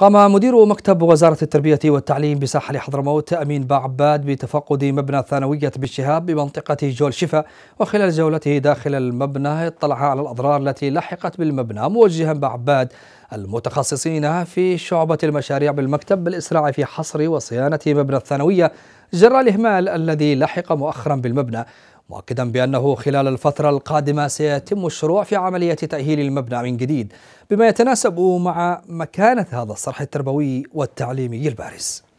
قام مدير مكتب وزارة التربية والتعليم بساحل حضرموت أمين باعباد بتفقد مبنى ثانوية بالشهاب بمنطقة جول شفا وخلال جولته داخل المبنى اطلع على الأضرار التي لحقت بالمبنى موجها باعباد المتخصصين في شعبة المشاريع بالمكتب بالإسراع في حصر وصيانة مبنى الثانوية جرى الإهمال الذي لحق مؤخرا بالمبنى مؤكدا بأنه خلال الفترة القادمة سيتم الشروع في عملية تأهيل المبنى من جديد بما يتناسب مع مكانة هذا الصرح التربوي والتعليمي البارز